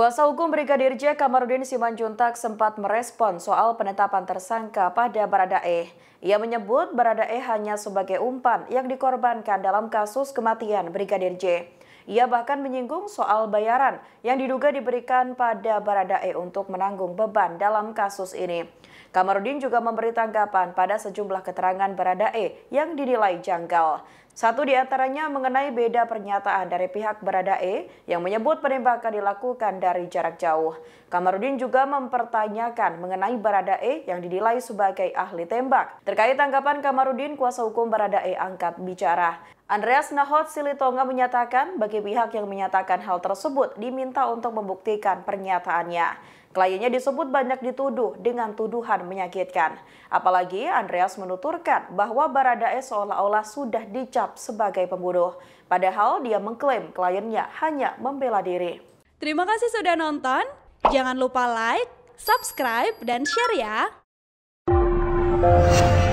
Kuasa hukum Brigadir J. Kamarudin Simanjuntak sempat merespon soal penetapan tersangka pada Baradae. Ia menyebut Baradae hanya sebagai umpan yang dikorbankan dalam kasus kematian Brigadir J. Ia bahkan menyinggung soal bayaran yang diduga diberikan pada Baradae untuk menanggung beban dalam kasus ini. Kamarudin juga memberi tanggapan pada sejumlah keterangan Baradae yang dinilai janggal. Satu di antaranya mengenai beda pernyataan dari pihak berada E yang menyebut penembakan dilakukan dari jarak jauh. Kamarudin juga mempertanyakan mengenai berada E yang dinilai sebagai ahli tembak. Terkait tanggapan Kamarudin, kuasa hukum berada E angkat bicara. Andreas Nahot Silitonga menyatakan bagi pihak yang menyatakan hal tersebut diminta untuk membuktikan pernyataannya. Kliennya disebut banyak dituduh dengan tuduhan menyakitkan. Apalagi Andreas menuturkan bahwa Baradae seolah-olah sudah dicap sebagai pembunuh. Padahal dia mengklaim kliennya hanya membela diri. Terima kasih sudah nonton. Jangan lupa like, subscribe, dan share ya.